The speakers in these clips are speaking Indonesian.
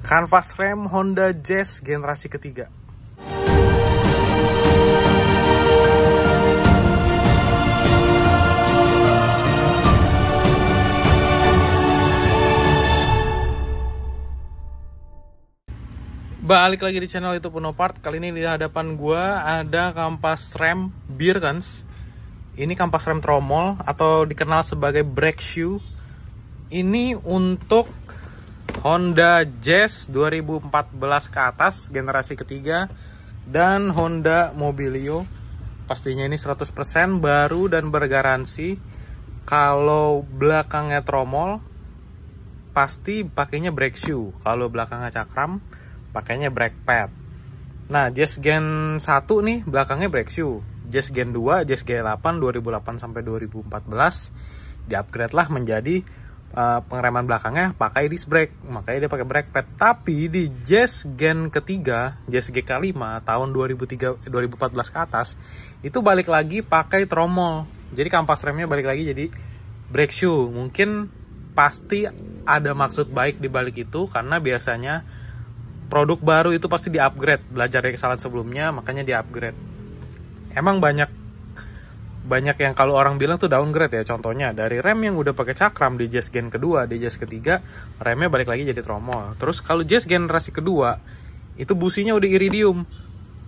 Kanvas rem Honda Jazz generasi ketiga. Balik lagi di channel itu penuh part Kali ini di hadapan gue ada kampas rem Birkens Ini kampas rem tromol atau dikenal sebagai brake shoe Ini untuk Honda Jazz 2014 ke atas generasi ketiga dan Honda Mobilio pastinya ini 100% baru dan bergaransi kalau belakangnya tromol pasti pakainya brake shoe kalau belakangnya cakram pakainya brake pad nah Jazz Gen 1 nih belakangnya brake shoe Jazz Gen 2 Jazz G8 2008 sampai 2014 diupgrade lah menjadi Eh, pengereman belakangnya pakai disc brake makanya dia pakai brake pad tapi di Jazz Gen ketiga Jazz GK 5 tahun 2003 2014 ke atas itu balik lagi pakai tromol jadi kampas remnya balik lagi jadi brake shoe mungkin pasti ada maksud baik di balik itu karena biasanya produk baru itu pasti di upgrade belajar dari kesalahan sebelumnya makanya di upgrade emang banyak banyak yang kalau orang bilang tuh downgrade ya contohnya dari rem yang udah pakai cakram di jazz gen kedua di jazz ketiga remnya balik lagi jadi tromol terus kalau jazz generasi kedua itu businya udah iridium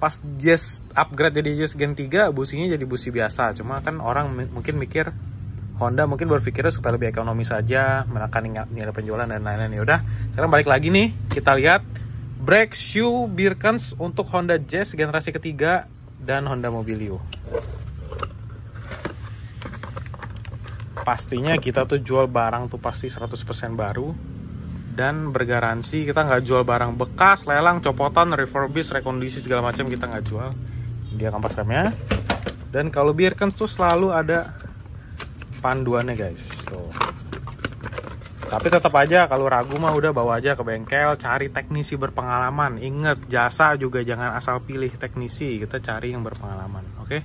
pas jazz upgrade jadi jazz gen 3 businya jadi busi biasa cuma kan orang mungkin mikir Honda mungkin berpikirnya supaya lebih ekonomis saja menekan nilai penjualan dan lain-lain ya udah sekarang balik lagi nih kita lihat brake shoe Birkens untuk Honda Jazz generasi ketiga dan Honda Mobilio pastinya kita tuh jual barang tuh pasti 100% baru dan bergaransi kita nggak jual barang bekas, lelang, copotan, refurbish, rekondisi segala macam kita nggak jual. Dia kampas remnya. Dan kalau biarkan tuh selalu ada panduannya guys. Tuh. Tapi tetap aja kalau ragu mah udah bawa aja ke bengkel, cari teknisi berpengalaman. Ingat jasa juga jangan asal pilih teknisi, kita cari yang berpengalaman. Oke. Okay?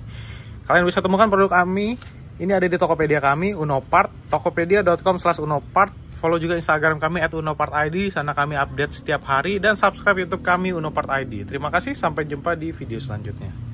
Kalian bisa temukan produk kami. Ini ada di Tokopedia kami, Unopart, tokopedia.com slash unopart. Follow juga Instagram kami at unopartid, sana kami update setiap hari. Dan subscribe YouTube kami, Unopart ID. Terima kasih, sampai jumpa di video selanjutnya.